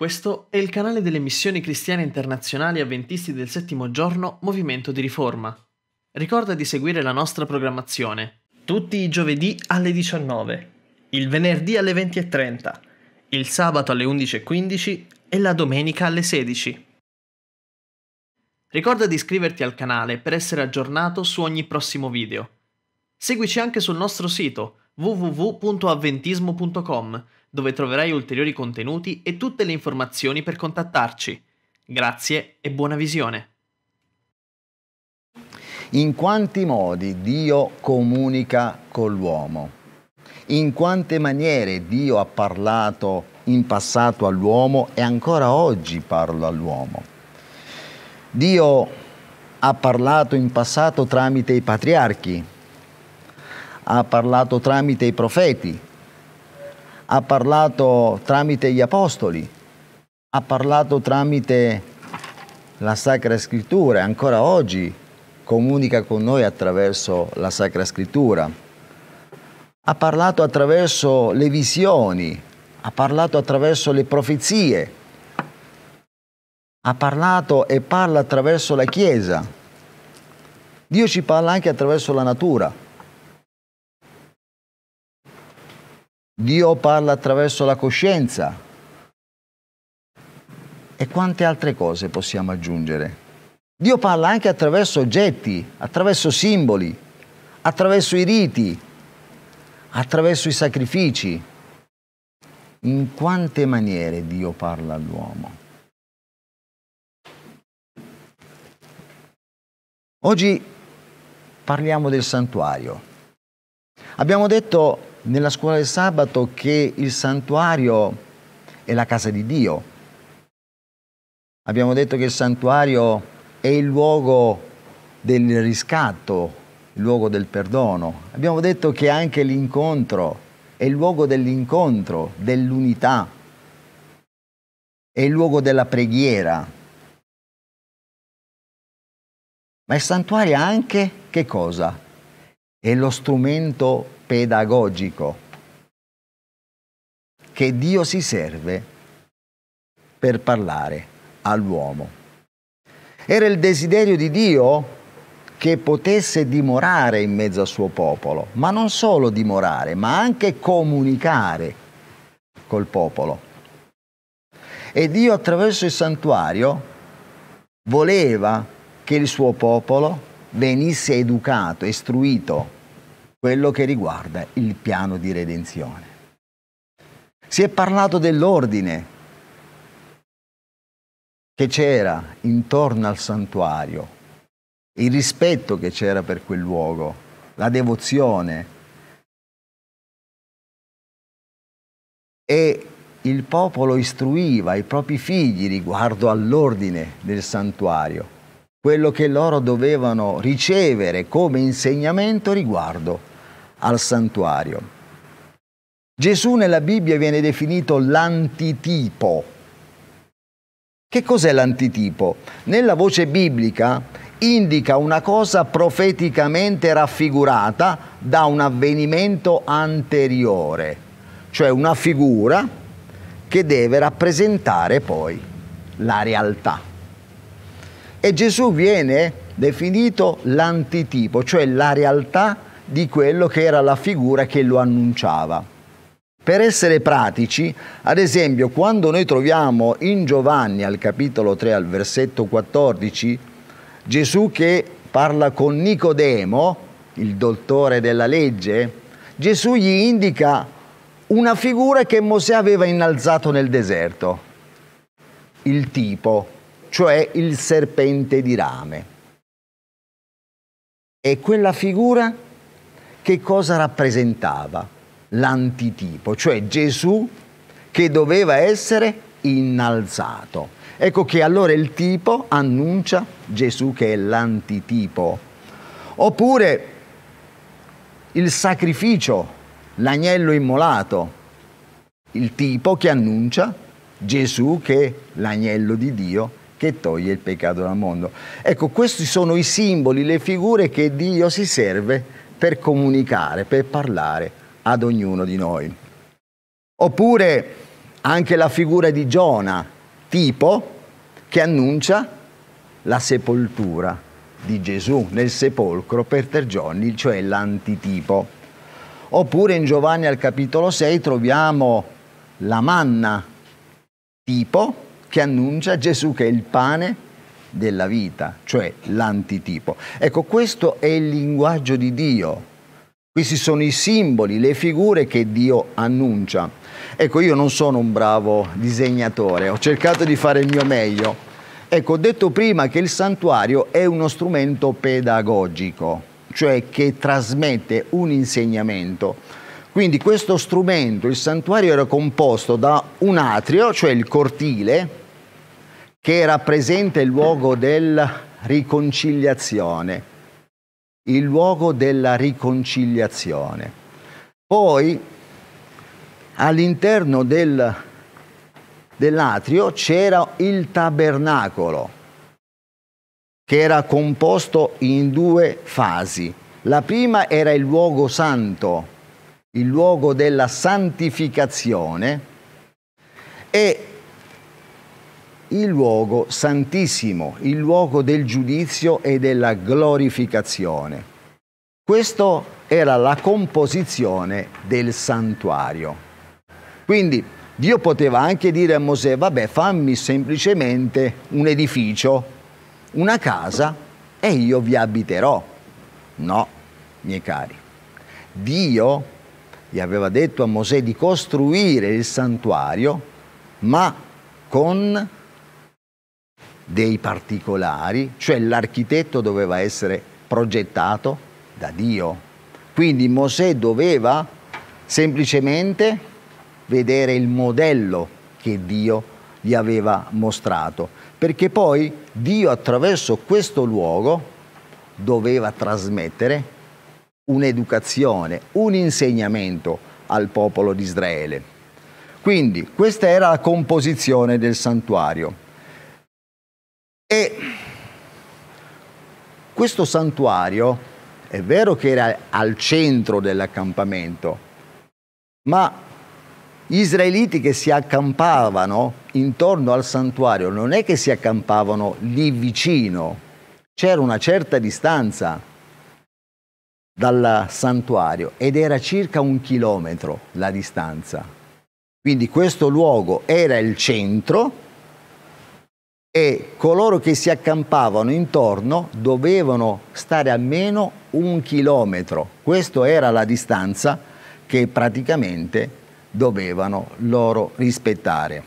Questo è il canale delle missioni cristiane internazionali avventisti del settimo giorno Movimento di Riforma. Ricorda di seguire la nostra programmazione tutti i giovedì alle 19, il venerdì alle 20.30, il sabato alle 11.15 e la domenica alle 16. Ricorda di iscriverti al canale per essere aggiornato su ogni prossimo video. Seguici anche sul nostro sito www.avventismo.com dove troverai ulteriori contenuti e tutte le informazioni per contattarci. Grazie e buona visione. In quanti modi Dio comunica con l'uomo? In quante maniere Dio ha parlato in passato all'uomo e ancora oggi parla all'uomo? Dio ha parlato in passato tramite i patriarchi, ha parlato tramite i profeti, ha parlato tramite gli apostoli, ha parlato tramite la Sacra Scrittura, e ancora oggi comunica con noi attraverso la Sacra Scrittura, ha parlato attraverso le visioni, ha parlato attraverso le profezie, ha parlato e parla attraverso la Chiesa. Dio ci parla anche attraverso la natura. Dio parla attraverso la coscienza e quante altre cose possiamo aggiungere. Dio parla anche attraverso oggetti, attraverso simboli, attraverso i riti, attraverso i sacrifici. In quante maniere Dio parla all'uomo? Oggi parliamo del santuario. Abbiamo detto nella scuola del sabato che il santuario è la casa di Dio. Abbiamo detto che il santuario è il luogo del riscatto, il luogo del perdono. Abbiamo detto che anche l'incontro è il luogo dell'incontro, dell'unità, è il luogo della preghiera. Ma il santuario anche che cosa? È lo strumento pedagogico che Dio si serve per parlare all'uomo. Era il desiderio di Dio che potesse dimorare in mezzo al suo popolo, ma non solo dimorare, ma anche comunicare col popolo. E Dio attraverso il santuario voleva che il suo popolo venisse educato, istruito quello che riguarda il piano di redenzione. Si è parlato dell'ordine che c'era intorno al santuario, il rispetto che c'era per quel luogo, la devozione. E il popolo istruiva i propri figli riguardo all'ordine del santuario, quello che loro dovevano ricevere come insegnamento riguardo al santuario. Gesù nella Bibbia viene definito l'antitipo. Che cos'è l'antitipo? Nella voce biblica indica una cosa profeticamente raffigurata da un avvenimento anteriore, cioè una figura che deve rappresentare poi la realtà. E Gesù viene definito l'antitipo, cioè la realtà di quello che era la figura che lo annunciava. Per essere pratici, ad esempio, quando noi troviamo in Giovanni al capitolo 3 al versetto 14 Gesù che parla con Nicodemo, il dottore della legge, Gesù gli indica una figura che Mosè aveva innalzato nel deserto, il tipo, cioè il serpente di rame. E quella figura che cosa rappresentava l'antitipo, cioè Gesù che doveva essere innalzato. Ecco che allora il tipo annuncia Gesù che è l'antitipo. Oppure il sacrificio, l'agnello immolato, il tipo che annuncia Gesù che è l'agnello di Dio che toglie il peccato dal mondo. Ecco, questi sono i simboli, le figure che Dio si serve per comunicare, per parlare ad ognuno di noi. Oppure anche la figura di Giona, tipo, che annuncia la sepoltura di Gesù nel sepolcro per tre giorni, cioè l'antitipo. Oppure in Giovanni al capitolo 6 troviamo la manna, tipo, che annuncia Gesù che è il pane della vita, cioè l'antitipo. Ecco, questo è il linguaggio di Dio. Questi sono i simboli, le figure che Dio annuncia. Ecco, io non sono un bravo disegnatore, ho cercato di fare il mio meglio. Ecco, ho detto prima che il santuario è uno strumento pedagogico, cioè che trasmette un insegnamento. Quindi questo strumento, il santuario, era composto da un atrio, cioè il cortile, che rappresenta il luogo della riconciliazione, il luogo della riconciliazione. Poi all'interno del, dell'atrio c'era il tabernacolo che era composto in due fasi. La prima era il luogo santo, il luogo della santificazione e il luogo santissimo, il luogo del giudizio e della glorificazione. Questa era la composizione del santuario. Quindi Dio poteva anche dire a Mosè, vabbè fammi semplicemente un edificio, una casa e io vi abiterò. No, miei cari. Dio gli aveva detto a Mosè di costruire il santuario, ma con dei particolari, cioè l'architetto doveva essere progettato da Dio. Quindi Mosè doveva semplicemente vedere il modello che Dio gli aveva mostrato, perché poi Dio attraverso questo luogo doveva trasmettere un'educazione, un insegnamento al popolo di Israele. Quindi questa era la composizione del santuario. E questo santuario è vero che era al centro dell'accampamento, ma gli israeliti che si accampavano intorno al santuario non è che si accampavano lì vicino, c'era una certa distanza dal santuario ed era circa un chilometro la distanza. Quindi questo luogo era il centro e coloro che si accampavano intorno dovevano stare a meno un chilometro. Questa era la distanza che praticamente dovevano loro rispettare.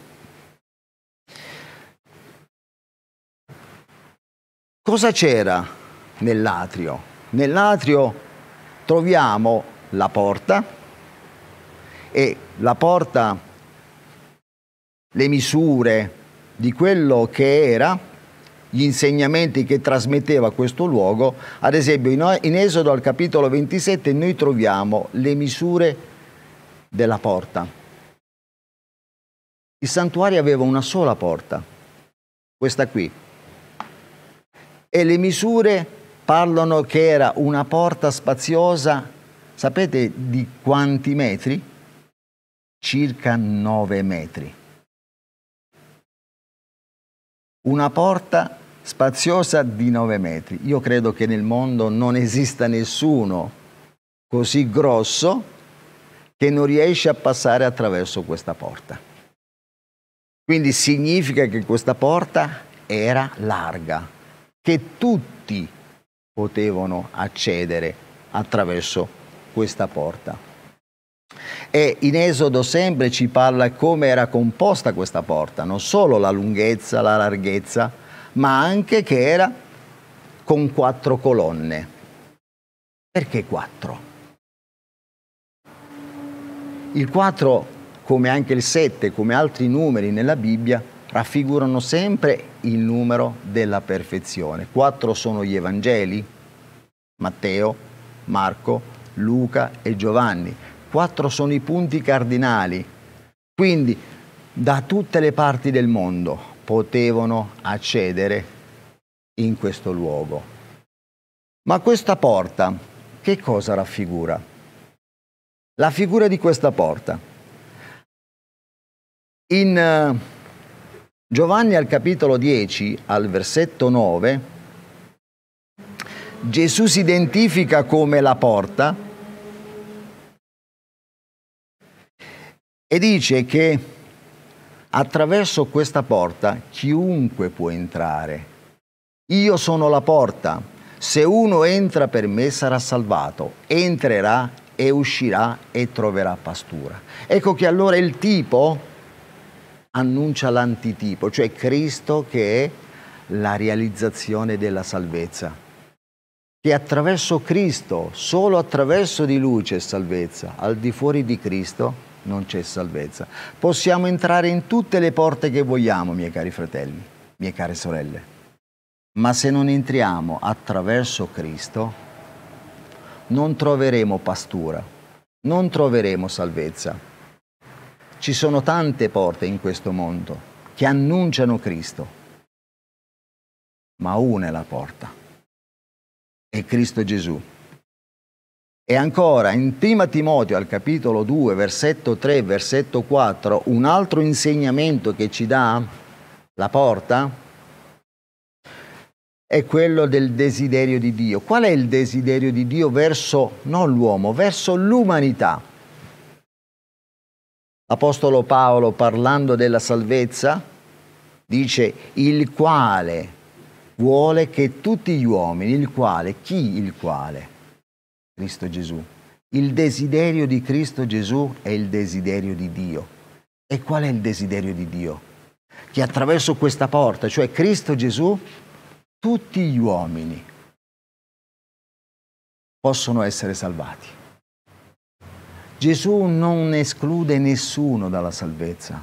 Cosa c'era nell'atrio? Nell'atrio troviamo la porta e la porta, le misure, di quello che era gli insegnamenti che trasmetteva questo luogo, ad esempio in Esodo al capitolo 27 noi troviamo le misure della porta. Il santuario aveva una sola porta, questa qui, e le misure parlano che era una porta spaziosa, sapete di quanti metri? Circa 9 metri una porta spaziosa di 9 metri. Io credo che nel mondo non esista nessuno così grosso che non riesce a passare attraverso questa porta. Quindi significa che questa porta era larga, che tutti potevano accedere attraverso questa porta. E in Esodo sempre ci parla come era composta questa porta, non solo la lunghezza, la larghezza, ma anche che era con quattro colonne. Perché quattro? Il quattro, come anche il sette, come altri numeri nella Bibbia, raffigurano sempre il numero della perfezione. Quattro sono gli Evangeli, Matteo, Marco, Luca e Giovanni. Quattro sono i punti cardinali. Quindi da tutte le parti del mondo potevano accedere in questo luogo. Ma questa porta che cosa raffigura? La figura di questa porta. In eh, Giovanni al capitolo 10, al versetto 9, Gesù si identifica come la porta e dice che attraverso questa porta chiunque può entrare. Io sono la porta, se uno entra per me sarà salvato, entrerà e uscirà e troverà pastura. Ecco che allora il tipo annuncia l'antitipo, cioè Cristo che è la realizzazione della salvezza. Che attraverso Cristo, solo attraverso di lui c'è salvezza, al di fuori di Cristo non c'è salvezza. Possiamo entrare in tutte le porte che vogliamo, miei cari fratelli, mie care sorelle, ma se non entriamo attraverso Cristo, non troveremo pastura, non troveremo salvezza. Ci sono tante porte in questo mondo che annunciano Cristo, ma una è la porta, è Cristo Gesù. E ancora in Prima Timoteo al capitolo 2, versetto 3, versetto 4, un altro insegnamento che ci dà la porta è quello del desiderio di Dio. Qual è il desiderio di Dio verso non l'uomo, verso l'umanità? L'Apostolo Paolo parlando della salvezza dice il quale vuole che tutti gli uomini, il quale, chi il quale? Cristo Gesù. Il desiderio di Cristo Gesù è il desiderio di Dio. E qual è il desiderio di Dio? Che attraverso questa porta, cioè Cristo Gesù, tutti gli uomini possono essere salvati. Gesù non esclude nessuno dalla salvezza.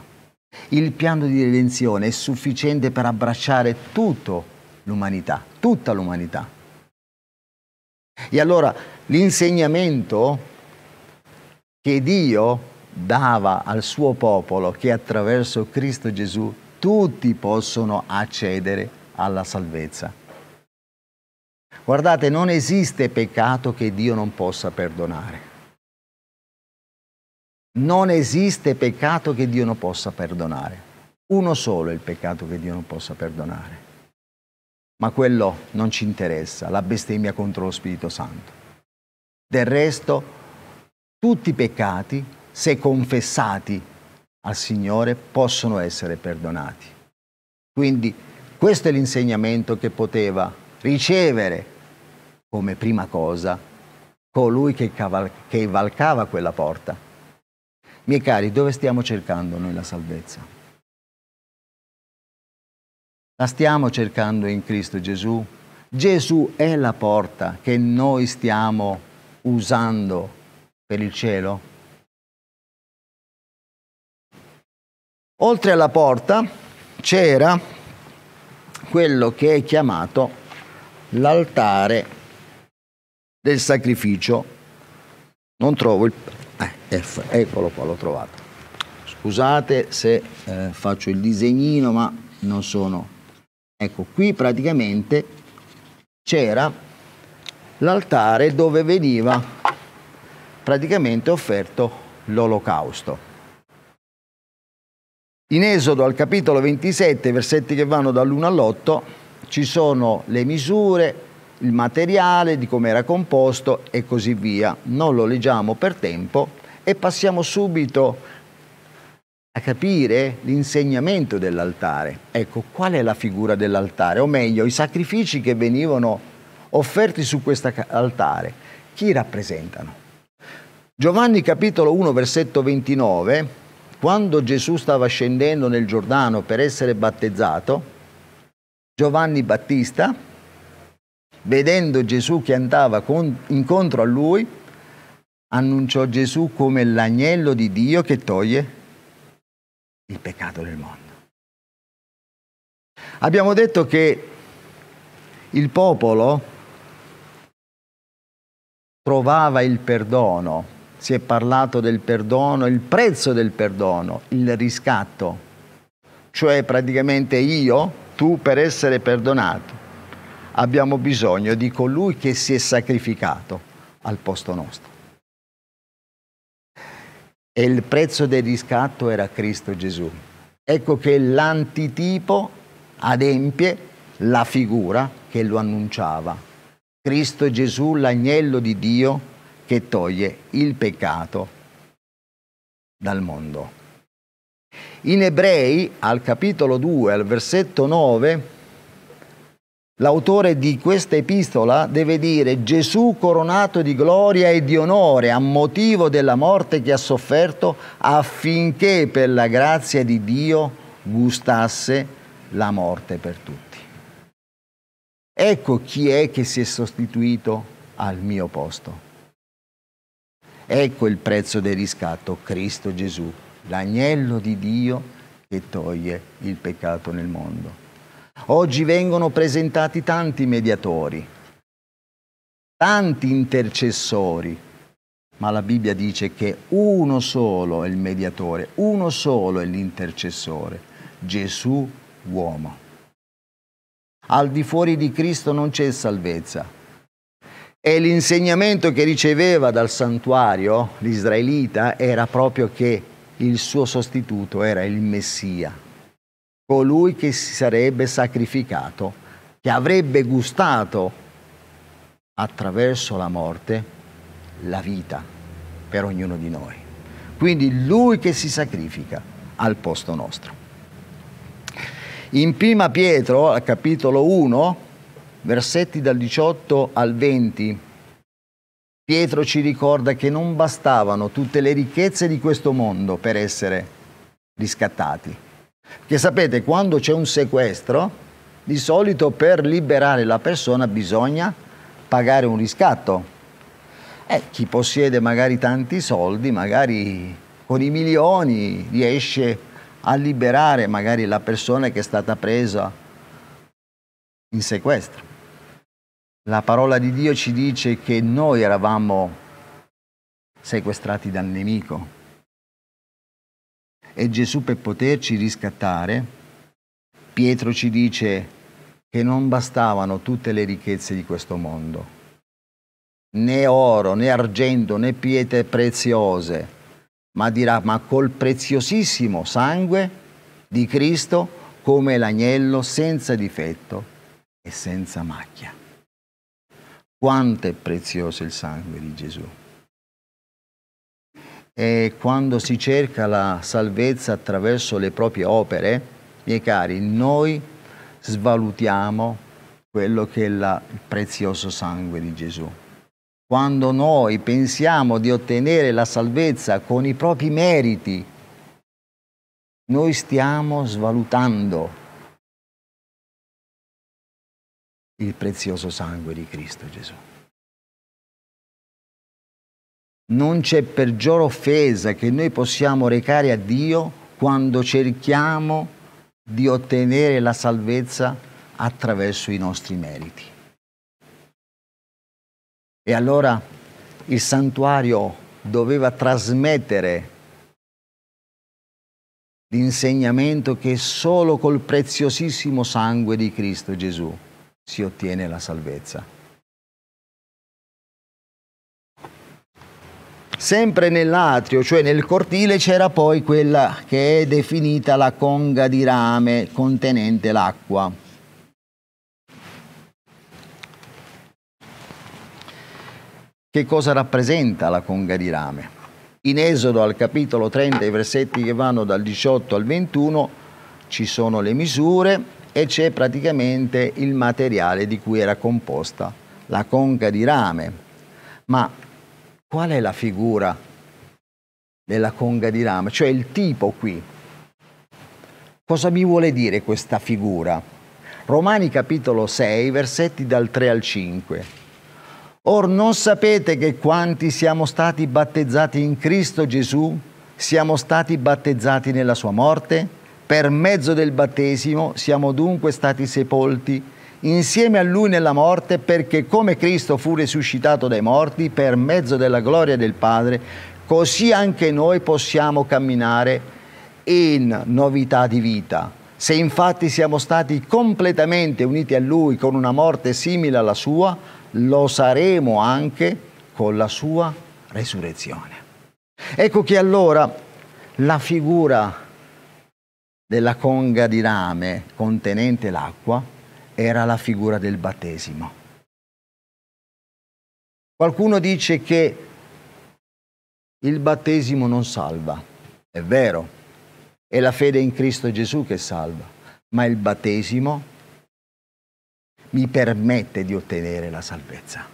Il piano di redenzione è sufficiente per abbracciare tutta l'umanità, tutta l'umanità. E allora l'insegnamento che Dio dava al suo popolo, che attraverso Cristo Gesù tutti possono accedere alla salvezza. Guardate, non esiste peccato che Dio non possa perdonare. Non esiste peccato che Dio non possa perdonare. Uno solo è il peccato che Dio non possa perdonare ma quello non ci interessa, la bestemmia contro lo Spirito Santo. Del resto, tutti i peccati, se confessati al Signore, possono essere perdonati. Quindi questo è l'insegnamento che poteva ricevere come prima cosa colui che, caval- che cavalcava quella porta. Miei cari, dove stiamo cercando noi la salvezza? La stiamo cercando in Cristo Gesù? Gesù è la porta che noi stiamo usando per il cielo? Oltre alla porta c'era quello che è chiamato l'altare del sacrificio. Non trovo il... Eh, eccolo qua, l'ho trovato. Scusate se eh, faccio il disegnino, ma non sono Ecco, qui praticamente c'era l'altare dove veniva praticamente offerto l'olocausto. In Esodo al capitolo 27, versetti che vanno dall'1 all'8, ci sono le misure, il materiale, di come era composto e così via. Non lo leggiamo per tempo e passiamo subito a capire l'insegnamento dell'altare. Ecco, qual è la figura dell'altare? O meglio, i sacrifici che venivano offerti su questo altare, chi rappresentano? Giovanni capitolo 1 versetto 29, quando Gesù stava scendendo nel Giordano per essere battezzato, Giovanni Battista, vedendo Gesù che andava con, incontro a lui, annunciò Gesù come l'agnello di Dio che toglie il peccato del mondo. Abbiamo detto che il popolo trovava il perdono, si è parlato del perdono, il prezzo del perdono, il riscatto, cioè praticamente io, tu per essere perdonato abbiamo bisogno di colui che si è sacrificato al posto nostro e il prezzo del riscatto era Cristo Gesù. Ecco che l'antitipo adempie la figura che lo annunciava. Cristo Gesù, l'agnello di Dio che toglie il peccato dal mondo. In Ebrei, al capitolo 2, al versetto 9, L'autore di questa epistola deve dire Gesù coronato di gloria e di onore a motivo della morte che ha sofferto affinché per la grazia di Dio gustasse la morte per tutti. Ecco chi è che si è sostituito al mio posto. Ecco il prezzo del riscatto, Cristo Gesù, l'agnello di Dio che toglie il peccato nel mondo. Oggi vengono presentati tanti mediatori, tanti intercessori, ma la Bibbia dice che uno solo è il mediatore, uno solo è l'intercessore, Gesù uomo. Al di fuori di Cristo non c'è salvezza. E l'insegnamento che riceveva dal santuario l'israelita era proprio che il suo sostituto era il Messia, colui che si sarebbe sacrificato, che avrebbe gustato attraverso la morte la vita per ognuno di noi. Quindi lui che si sacrifica al posto nostro. In prima Pietro, al capitolo 1, versetti dal 18 al 20, Pietro ci ricorda che non bastavano tutte le ricchezze di questo mondo per essere riscattati, che sapete, quando c'è un sequestro, di solito per liberare la persona bisogna pagare un riscatto. Eh, chi possiede magari tanti soldi, magari con i milioni, riesce a liberare magari la persona che è stata presa in sequestro. La parola di Dio ci dice che noi eravamo sequestrati dal nemico, e Gesù per poterci riscattare, Pietro ci dice che non bastavano tutte le ricchezze di questo mondo, né oro, né argento, né pietre preziose, ma dirà, ma col preziosissimo sangue di Cristo come l'agnello senza difetto e senza macchia. Quanto è prezioso il sangue di Gesù. E quando si cerca la salvezza attraverso le proprie opere, miei cari, noi svalutiamo quello che è la, il prezioso sangue di Gesù. Quando noi pensiamo di ottenere la salvezza con i propri meriti, noi stiamo svalutando il prezioso sangue di Cristo Gesù. Non c'è peggior offesa che noi possiamo recare a Dio quando cerchiamo di ottenere la salvezza attraverso i nostri meriti. E allora il santuario doveva trasmettere l'insegnamento che solo col preziosissimo sangue di Cristo Gesù si ottiene la salvezza. Sempre nell'atrio, cioè nel cortile, c'era poi quella che è definita la conga di rame contenente l'acqua. Che cosa rappresenta la conga di rame? In Esodo al capitolo 30, i versetti che vanno dal 18 al 21, ci sono le misure e c'è praticamente il materiale di cui era composta la conca di rame. Ma Qual è la figura della conga di rame? Cioè il tipo qui. Cosa mi vuole dire questa figura? Romani capitolo 6, versetti dal 3 al 5. Or non sapete che quanti siamo stati battezzati in Cristo Gesù, siamo stati battezzati nella sua morte? Per mezzo del battesimo siamo dunque stati sepolti insieme a lui nella morte, perché come Cristo fu risuscitato dai morti per mezzo della gloria del Padre, così anche noi possiamo camminare in novità di vita. Se infatti siamo stati completamente uniti a Lui con una morte simile alla sua, lo saremo anche con la sua resurrezione. Ecco che allora la figura della conga di rame contenente l'acqua era la figura del battesimo. Qualcuno dice che il battesimo non salva, è vero, è la fede in Cristo Gesù che salva, ma il battesimo mi permette di ottenere la salvezza,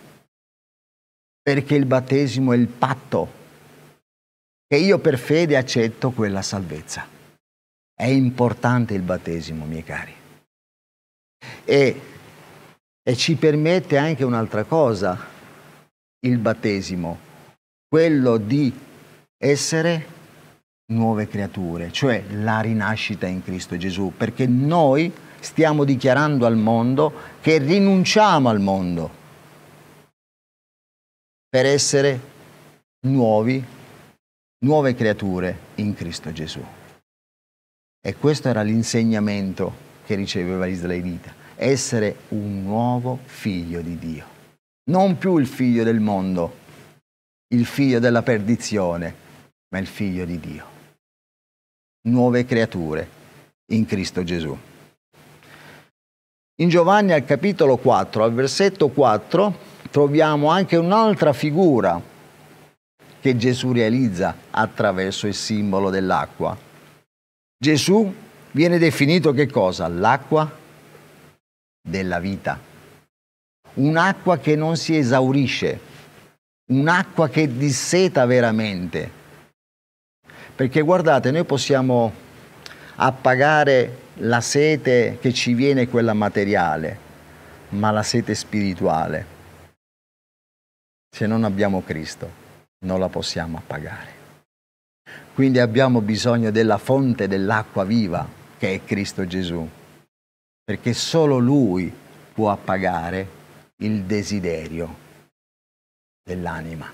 perché il battesimo è il patto che io per fede accetto quella salvezza. È importante il battesimo, miei cari. E, e ci permette anche un'altra cosa, il battesimo, quello di essere nuove creature, cioè la rinascita in Cristo Gesù, perché noi stiamo dichiarando al mondo che rinunciamo al mondo per essere nuovi, nuove creature in Cristo Gesù. E questo era l'insegnamento che riceveva l'Israelita, essere un nuovo figlio di Dio. Non più il figlio del mondo, il figlio della perdizione, ma il figlio di Dio. Nuove creature in Cristo Gesù. In Giovanni al capitolo 4, al versetto 4, troviamo anche un'altra figura che Gesù realizza attraverso il simbolo dell'acqua. Gesù viene definito che cosa? L'acqua della vita. Un'acqua che non si esaurisce, un'acqua che disseta veramente. Perché guardate, noi possiamo appagare la sete che ci viene quella materiale, ma la sete spirituale, se non abbiamo Cristo, non la possiamo appagare. Quindi abbiamo bisogno della fonte dell'acqua viva, che è Cristo Gesù, perché solo Lui può appagare il desiderio dell'anima.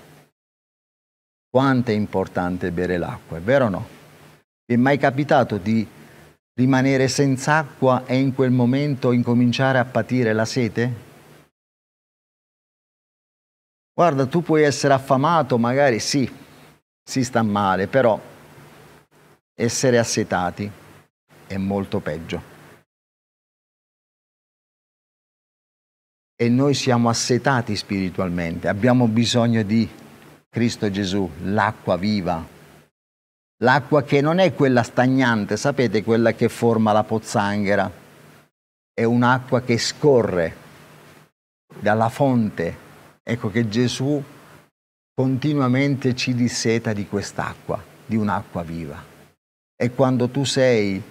Quanto è importante bere l'acqua, è vero o no? Vi è mai capitato di rimanere senza acqua e in quel momento incominciare a patire la sete? Guarda, tu puoi essere affamato, magari sì, si sta male, però essere assetati è molto peggio. E noi siamo assetati spiritualmente, abbiamo bisogno di Cristo Gesù, l'acqua viva, l'acqua che non è quella stagnante, sapete, quella che forma la pozzanghera, è un'acqua che scorre dalla fonte. Ecco che Gesù continuamente ci disseta di quest'acqua, di un'acqua viva. E quando tu sei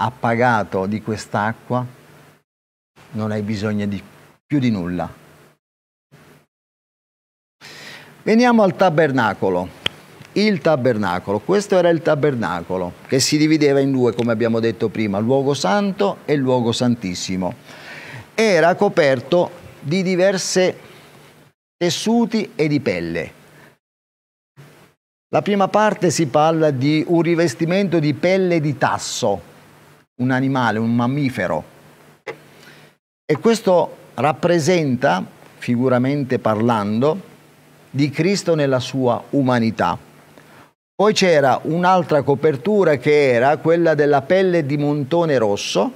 ha pagato di quest'acqua, non hai bisogno di più di nulla. Veniamo al tabernacolo. Il tabernacolo, questo era il tabernacolo che si divideva in due, come abbiamo detto prima, luogo santo e luogo santissimo. Era coperto di diverse tessuti e di pelle. La prima parte si parla di un rivestimento di pelle di tasso, un animale, un mammifero. E questo rappresenta, figuramente parlando, di Cristo nella sua umanità. Poi c'era un'altra copertura che era quella della pelle di montone rosso,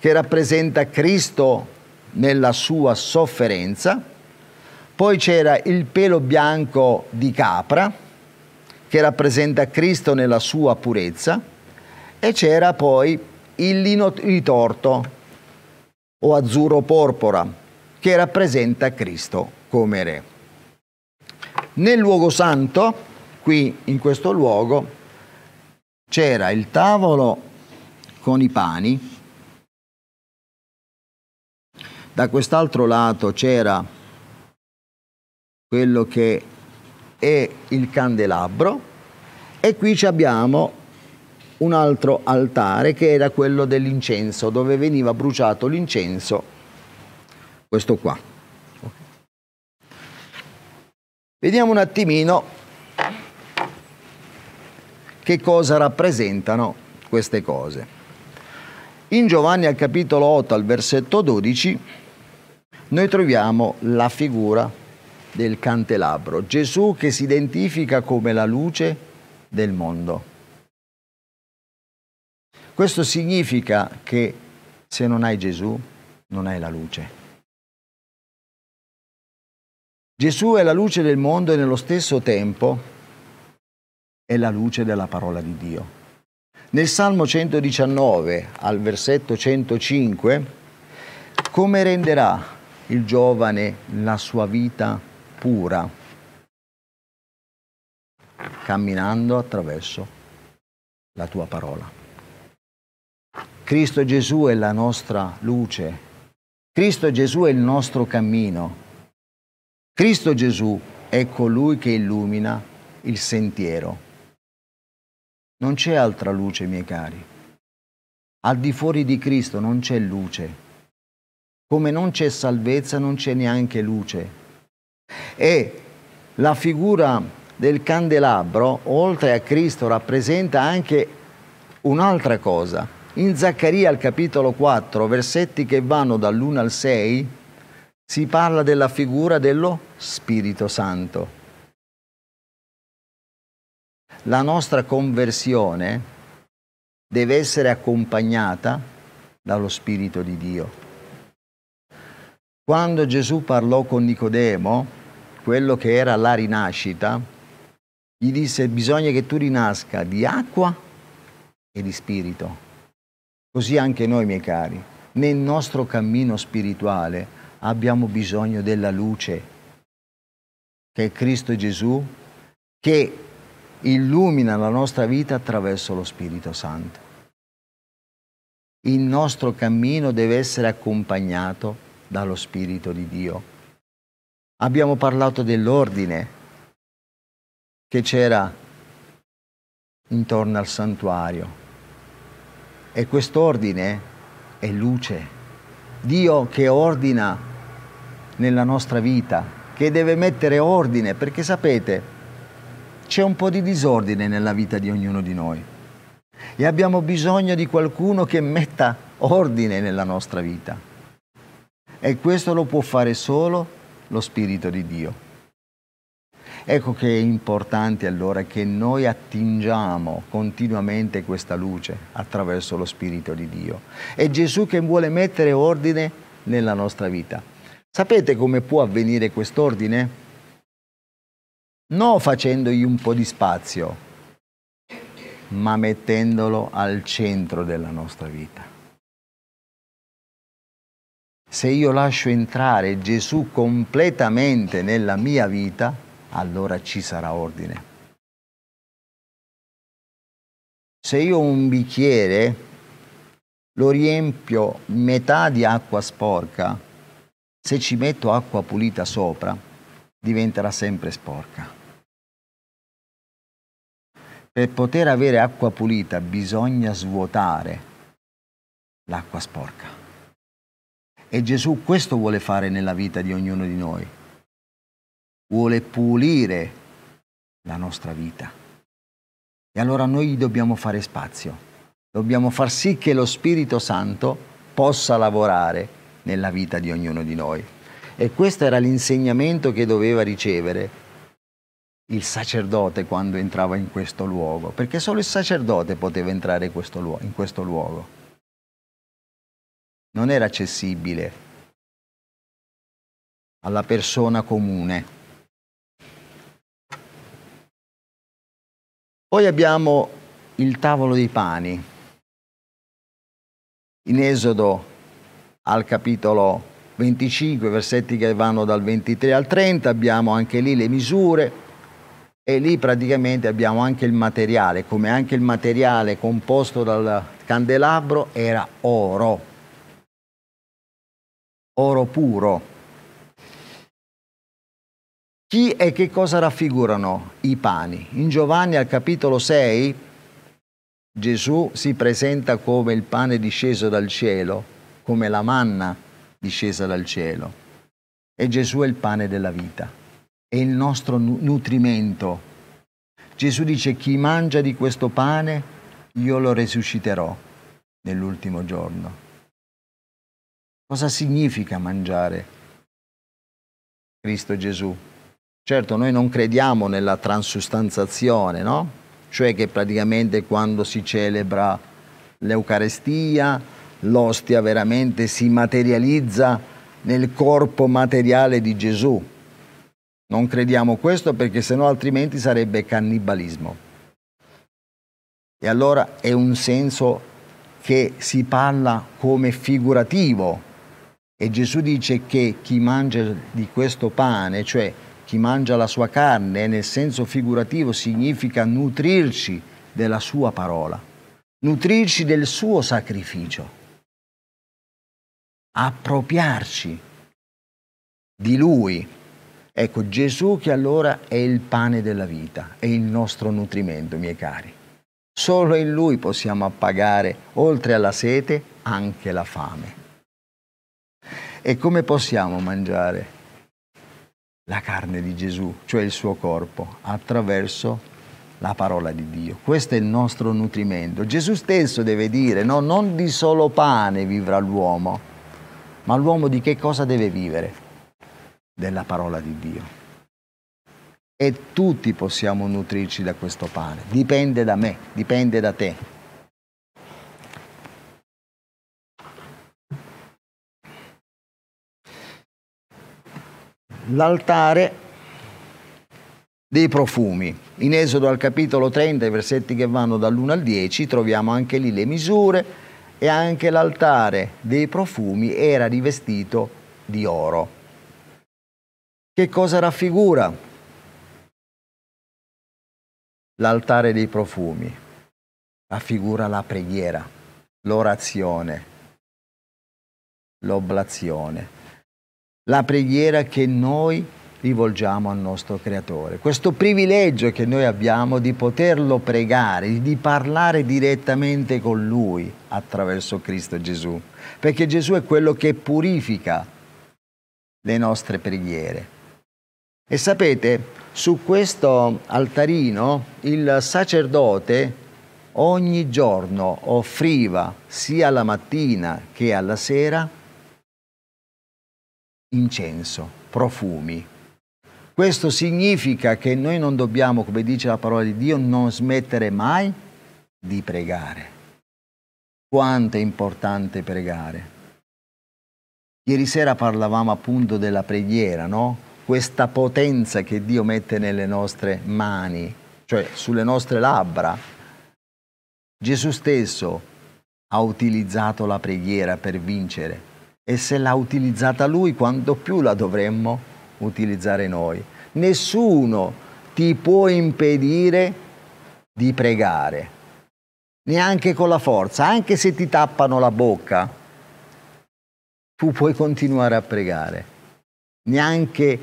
che rappresenta Cristo nella sua sofferenza. Poi c'era il pelo bianco di capra, che rappresenta Cristo nella sua purezza e c'era poi il lino ritorto o azzurro porpora che rappresenta Cristo come re. Nel luogo santo, qui in questo luogo, c'era il tavolo con i pani, da quest'altro lato c'era quello che è il candelabro e qui abbiamo un altro altare che era quello dell'incenso, dove veniva bruciato l'incenso, questo qua. Vediamo un attimino che cosa rappresentano queste cose. In Giovanni al capitolo 8 al versetto 12 noi troviamo la figura del candelabro, Gesù che si identifica come la luce del mondo. Questo significa che se non hai Gesù, non hai la luce. Gesù è la luce del mondo e nello stesso tempo è la luce della parola di Dio. Nel Salmo 119 al versetto 105, come renderà il giovane la sua vita pura? Camminando attraverso la tua parola. Cristo Gesù è la nostra luce, Cristo Gesù è il nostro cammino, Cristo Gesù è colui che illumina il sentiero. Non c'è altra luce, miei cari. Al di fuori di Cristo non c'è luce. Come non c'è salvezza, non c'è neanche luce. E la figura del candelabro, oltre a Cristo, rappresenta anche un'altra cosa. In Zaccaria al capitolo 4, versetti che vanno dall'1 al 6, si parla della figura dello Spirito Santo. La nostra conversione deve essere accompagnata dallo Spirito di Dio. Quando Gesù parlò con Nicodemo, quello che era la rinascita, gli disse bisogna che tu rinasca di acqua e di spirito. Così anche noi, miei cari, nel nostro cammino spirituale abbiamo bisogno della luce, che è Cristo Gesù, che illumina la nostra vita attraverso lo Spirito Santo. Il nostro cammino deve essere accompagnato dallo Spirito di Dio. Abbiamo parlato dell'ordine che c'era intorno al santuario, e quest'ordine è luce. Dio che ordina nella nostra vita, che deve mettere ordine, perché sapete, c'è un po' di disordine nella vita di ognuno di noi e abbiamo bisogno di qualcuno che metta ordine nella nostra vita. E questo lo può fare solo lo Spirito di Dio. Ecco che è importante allora che noi attingiamo continuamente questa luce attraverso lo Spirito di Dio. È Gesù che vuole mettere ordine nella nostra vita. Sapete come può avvenire quest'ordine? Non facendogli un po' di spazio, ma mettendolo al centro della nostra vita. Se io lascio entrare Gesù completamente nella mia vita, allora ci sarà ordine. Se io ho un bicchiere lo riempio metà di acqua sporca, se ci metto acqua pulita sopra, diventerà sempre sporca. Per poter avere acqua pulita bisogna svuotare l'acqua sporca. E Gesù questo vuole fare nella vita di ognuno di noi vuole pulire la nostra vita. E allora noi dobbiamo fare spazio, dobbiamo far sì che lo Spirito Santo possa lavorare nella vita di ognuno di noi. E questo era l'insegnamento che doveva ricevere il sacerdote quando entrava in questo luogo, perché solo il sacerdote poteva entrare in questo luogo. Non era accessibile alla persona comune. Poi abbiamo il tavolo dei pani. In Esodo al capitolo 25, versetti che vanno dal 23 al 30, abbiamo anche lì le misure e lì praticamente abbiamo anche il materiale, come anche il materiale composto dal candelabro era oro, oro puro. Chi e che cosa raffigurano i pani? In Giovanni al capitolo 6 Gesù si presenta come il pane disceso dal cielo, come la manna discesa dal cielo. E Gesù è il pane della vita, è il nostro nutrimento. Gesù dice chi mangia di questo pane io lo resusciterò nell'ultimo giorno. Cosa significa mangiare Cristo Gesù? Certo, noi non crediamo nella transustanzazione, no? Cioè che praticamente quando si celebra l'Eucarestia, l'ostia veramente si materializza nel corpo materiale di Gesù. Non crediamo questo perché sennò altrimenti sarebbe cannibalismo. E allora è un senso che si parla come figurativo. E Gesù dice che chi mangia di questo pane, cioè chi mangia la sua carne, nel senso figurativo significa nutrirci della sua parola, nutrirci del suo sacrificio, appropriarci di lui. Ecco Gesù che allora è il pane della vita, è il nostro nutrimento, miei cari. Solo in lui possiamo appagare, oltre alla sete, anche la fame. E come possiamo mangiare la carne di Gesù, cioè il suo corpo, attraverso la parola di Dio. Questo è il nostro nutrimento. Gesù stesso deve dire, no, non di solo pane vivrà l'uomo, ma l'uomo di che cosa deve vivere? Della parola di Dio. E tutti possiamo nutrirci da questo pane, dipende da me, dipende da te. l'altare dei profumi. In Esodo al capitolo 30, i versetti che vanno dall'1 al 10, troviamo anche lì le misure e anche l'altare dei profumi era rivestito di oro. Che cosa raffigura l'altare dei profumi? Raffigura la preghiera, l'orazione, l'oblazione la preghiera che noi rivolgiamo al nostro Creatore. Questo privilegio che noi abbiamo di poterlo pregare, di parlare direttamente con Lui attraverso Cristo Gesù, perché Gesù è quello che purifica le nostre preghiere. E sapete, su questo altarino il sacerdote ogni giorno offriva, sia alla mattina che alla sera, incenso, profumi. Questo significa che noi non dobbiamo, come dice la parola di Dio, non smettere mai di pregare. Quanto è importante pregare. Ieri sera parlavamo appunto della preghiera, no? Questa potenza che Dio mette nelle nostre mani, cioè sulle nostre labbra. Gesù stesso ha utilizzato la preghiera per vincere e se l'ha utilizzata lui, quanto più la dovremmo utilizzare noi. Nessuno ti può impedire di pregare, neanche con la forza, anche se ti tappano la bocca, tu puoi continuare a pregare. Neanche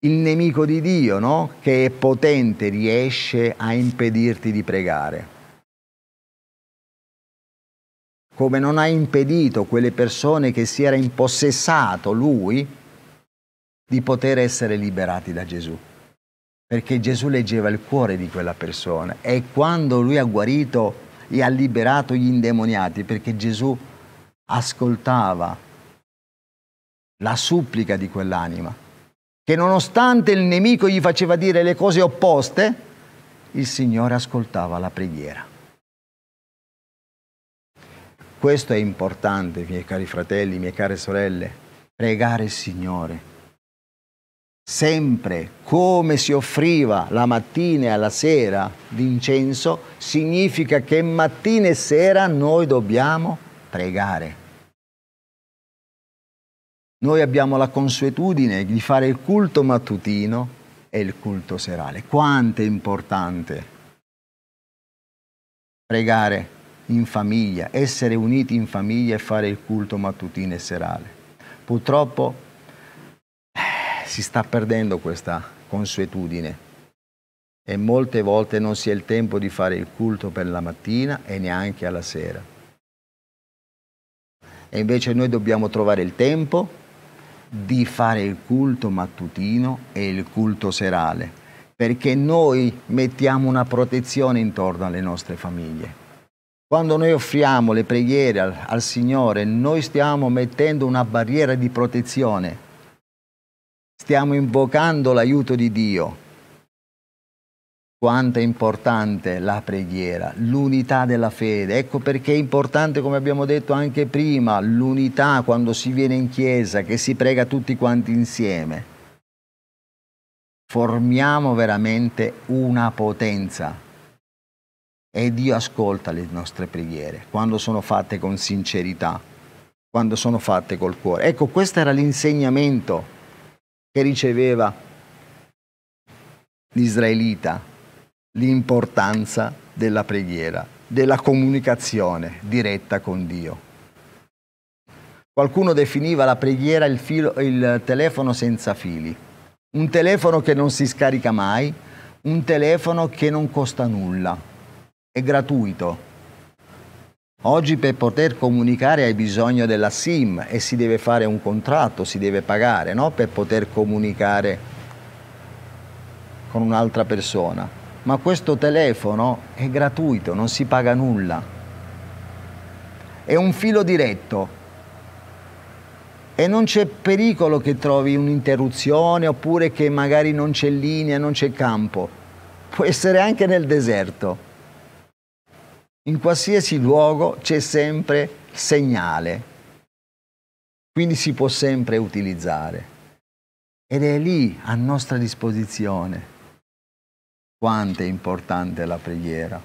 il nemico di Dio, no? che è potente, riesce a impedirti di pregare come non ha impedito quelle persone che si era impossessato lui di poter essere liberati da Gesù. Perché Gesù leggeva il cuore di quella persona e quando lui ha guarito e ha liberato gli indemoniati, perché Gesù ascoltava la supplica di quell'anima, che nonostante il nemico gli faceva dire le cose opposte, il Signore ascoltava la preghiera. Questo è importante, miei cari fratelli, miei care sorelle, pregare il Signore. Sempre come si offriva la mattina e la sera d'incenso, significa che mattina e sera noi dobbiamo pregare. Noi abbiamo la consuetudine di fare il culto mattutino e il culto serale. Quanto è importante pregare in famiglia, essere uniti in famiglia e fare il culto mattutino e serale. Purtroppo eh, si sta perdendo questa consuetudine e molte volte non si ha il tempo di fare il culto per la mattina e neanche alla sera. E invece noi dobbiamo trovare il tempo di fare il culto mattutino e il culto serale, perché noi mettiamo una protezione intorno alle nostre famiglie quando noi offriamo le preghiere al, al, Signore, noi stiamo mettendo una barriera di protezione, stiamo invocando l'aiuto di Dio. Quanto è importante la preghiera, l'unità della fede. Ecco perché è importante, come abbiamo detto anche prima, l'unità quando si viene in chiesa, che si prega tutti quanti insieme. Formiamo veramente una potenza e Dio ascolta le nostre preghiere quando sono fatte con sincerità, quando sono fatte col cuore. Ecco, questo era l'insegnamento che riceveva l'israelita, l'importanza della preghiera, della comunicazione diretta con Dio. Qualcuno definiva la preghiera il, filo, il telefono senza fili, un telefono che non si scarica mai, un telefono che non costa nulla, è gratuito. Oggi per poter comunicare hai bisogno della SIM e si deve fare un contratto, si deve pagare no? per poter comunicare con un'altra persona. Ma questo telefono è gratuito, non si paga nulla. È un filo diretto e non c'è pericolo che trovi un'interruzione oppure che magari non c'è linea, non c'è campo. Può essere anche nel deserto in qualsiasi luogo c'è sempre segnale, quindi si può sempre utilizzare. Ed è lì a nostra disposizione. Quanto è importante la preghiera,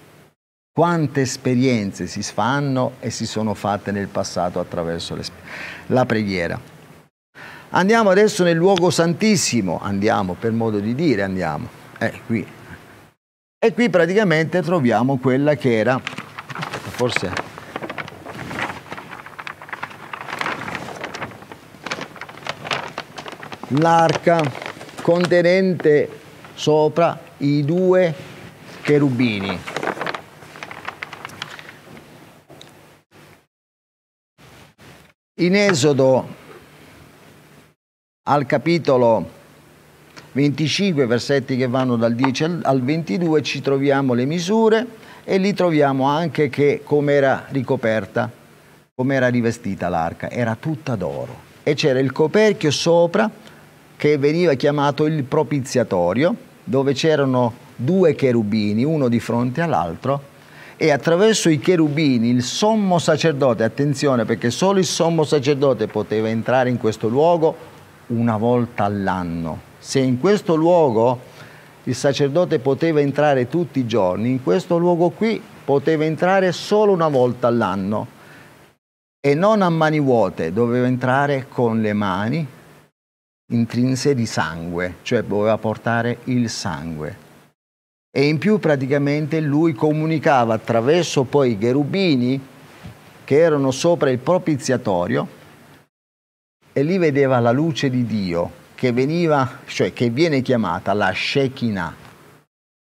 quante esperienze si fanno e si sono fatte nel passato attraverso la preghiera. Andiamo adesso nel luogo santissimo, andiamo per modo di dire, andiamo. Eh, qui. E qui praticamente troviamo quella che era forse... L'arca contenente sopra i due cherubini. In Esodo al capitolo 25, versetti che vanno dal 10 al 22, ci troviamo le misure e lì troviamo anche che come era ricoperta, come era rivestita l'arca, era tutta d'oro e c'era il coperchio sopra che veniva chiamato il propiziatorio, dove c'erano due cherubini, uno di fronte all'altro, e attraverso i cherubini il sommo sacerdote, attenzione perché solo il sommo sacerdote poteva entrare in questo luogo una volta all'anno. Se in questo luogo il sacerdote poteva entrare tutti i giorni, in questo luogo qui poteva entrare solo una volta all'anno e non a mani vuote, doveva entrare con le mani intrinse di sangue, cioè doveva portare il sangue. E in più praticamente lui comunicava attraverso poi i cherubini che erano sopra il propiziatorio e lì vedeva la luce di Dio che veniva, cioè che viene chiamata la Shekinah,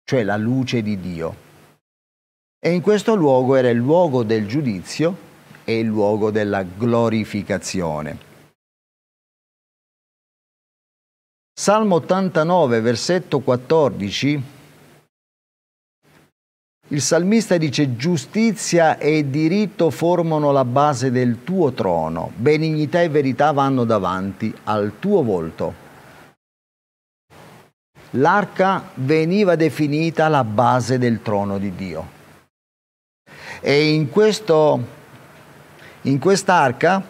cioè la luce di Dio. E in questo luogo era il luogo del giudizio e il luogo della glorificazione. Salmo 89, versetto 14, il salmista dice, giustizia e diritto formano la base del tuo trono, benignità e verità vanno davanti al tuo volto l'arca veniva definita la base del trono di Dio. E in, questo, in quest'arca,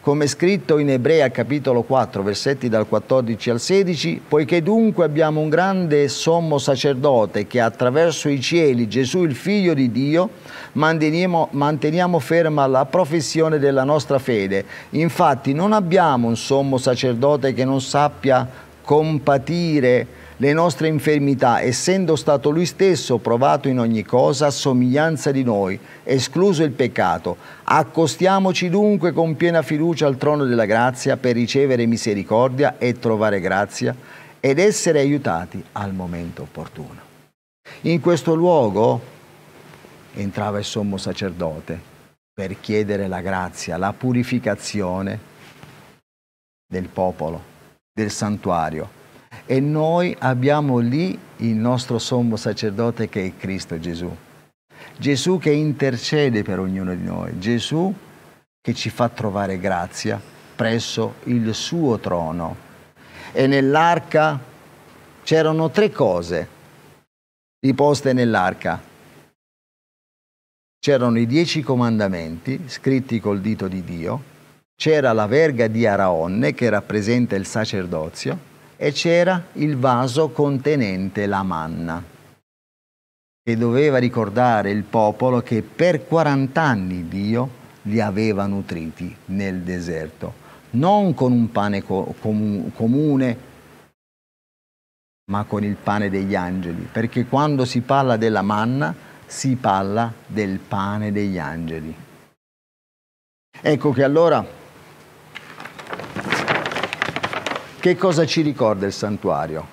come scritto in Ebrea capitolo 4, versetti dal 14 al 16, poiché dunque abbiamo un grande sommo sacerdote che attraverso i cieli, Gesù il figlio di Dio, manteniamo, manteniamo ferma la professione della nostra fede. Infatti non abbiamo un sommo sacerdote che non sappia compatire le nostre infermità, essendo stato Lui stesso provato in ogni cosa a somiglianza di noi, escluso il peccato. Accostiamoci dunque con piena fiducia al trono della grazia per ricevere misericordia e trovare grazia ed essere aiutati al momento opportuno. In questo luogo entrava il sommo sacerdote per chiedere la grazia, la purificazione del popolo del santuario e noi abbiamo lì il nostro sommo sacerdote che è Cristo Gesù. Gesù che intercede per ognuno di noi, Gesù che ci fa trovare grazia presso il suo trono. E nell'arca c'erano tre cose riposte nell'arca. C'erano i dieci comandamenti scritti col dito di Dio, c'era la verga di Araonne che rappresenta il sacerdozio e c'era il vaso contenente la manna che doveva ricordare il popolo che per 40 anni Dio li aveva nutriti nel deserto, non con un pane comune, ma con il pane degli angeli, perché quando si parla della manna si parla del pane degli angeli. Ecco che allora Che cosa ci ricorda il santuario?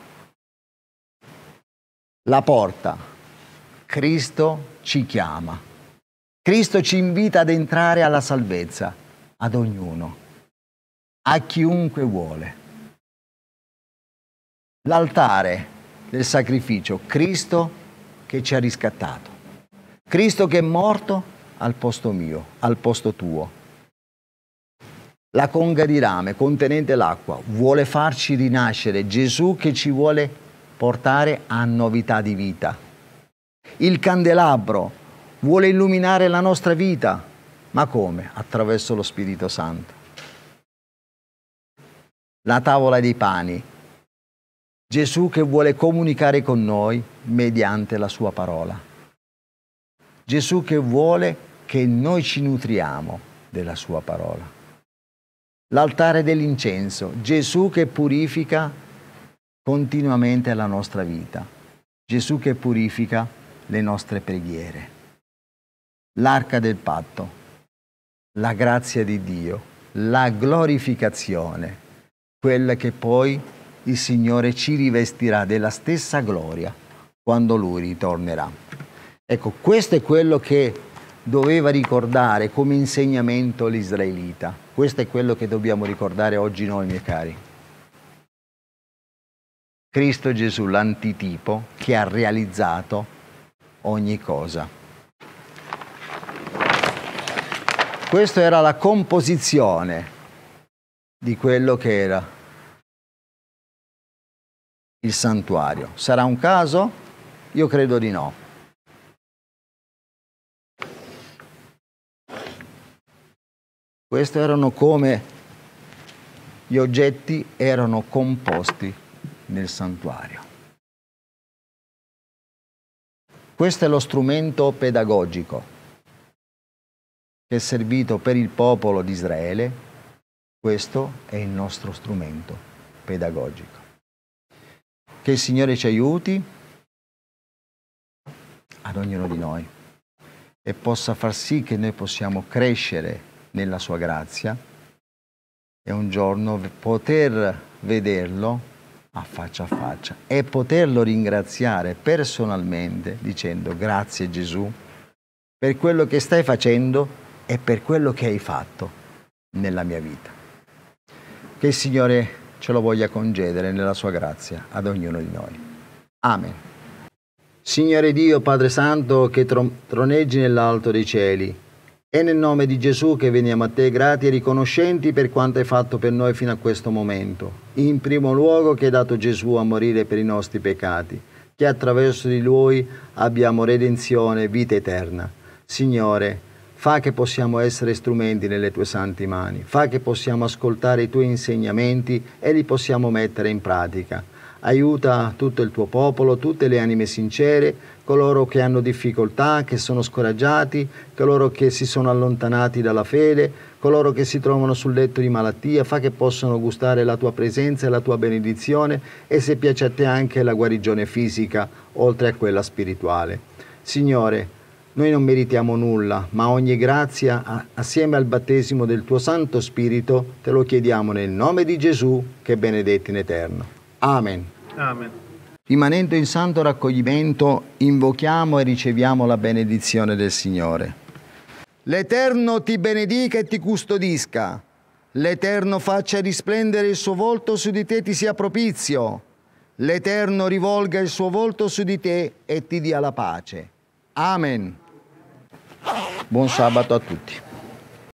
La porta. Cristo ci chiama. Cristo ci invita ad entrare alla salvezza, ad ognuno, a chiunque vuole. L'altare del sacrificio, Cristo che ci ha riscattato. Cristo che è morto al posto mio, al posto tuo la conga di rame contenente l'acqua vuole farci rinascere Gesù che ci vuole portare a novità di vita. Il candelabro vuole illuminare la nostra vita, ma come? Attraverso lo Spirito Santo. La tavola dei pani, Gesù che vuole comunicare con noi mediante la sua parola. Gesù che vuole che noi ci nutriamo della sua parola l'altare dell'incenso, Gesù che purifica continuamente la nostra vita, Gesù che purifica le nostre preghiere, l'arca del patto, la grazia di Dio, la glorificazione, quella che poi il Signore ci rivestirà della stessa gloria quando Lui ritornerà. Ecco, questo è quello che doveva ricordare come insegnamento l'Israelita questo è quello che dobbiamo ricordare oggi noi, miei cari. Cristo Gesù, l'antitipo che ha realizzato ogni cosa. Questa era la composizione di quello che era il santuario. Sarà un caso? Io credo di no. Questi erano come gli oggetti erano composti nel santuario. Questo è lo strumento pedagogico che è servito per il popolo di Israele. Questo è il nostro strumento pedagogico. Che il Signore ci aiuti ad ognuno di noi e possa far sì che noi possiamo crescere nella sua grazia e un giorno poter vederlo a faccia a faccia e poterlo ringraziare personalmente dicendo grazie Gesù per quello che stai facendo e per quello che hai fatto nella mia vita. Che il Signore ce lo voglia concedere nella sua grazia ad ognuno di noi. Amen. Signore Dio, Padre Santo, che troneggi nell'alto dei cieli, è nel nome di Gesù che veniamo a te grati e riconoscenti per quanto hai fatto per noi fino a questo momento. In primo luogo che hai dato Gesù a morire per i nostri peccati, che attraverso di lui abbiamo redenzione e vita eterna. Signore, fa che possiamo essere strumenti nelle tue santi mani, fa che possiamo ascoltare i tuoi insegnamenti e li possiamo mettere in pratica. Aiuta tutto il tuo popolo, tutte le anime sincere, coloro che hanno difficoltà, che sono scoraggiati, coloro che si sono allontanati dalla fede, coloro che si trovano sul letto di malattia, fa che possano gustare la tua presenza e la tua benedizione e se piace a te anche la guarigione fisica, oltre a quella spirituale. Signore, noi non meritiamo nulla, ma ogni grazia assieme al battesimo del tuo Santo Spirito te lo chiediamo nel nome di Gesù che è benedetto in eterno. Amen. Amen. Rimanendo in santo raccoglimento, invochiamo e riceviamo la benedizione del Signore. L'Eterno ti benedica e ti custodisca. L'Eterno faccia risplendere il suo volto su di te e ti sia propizio. L'Eterno rivolga il suo volto su di te e ti dia la pace. Amen. Buon sabato a tutti.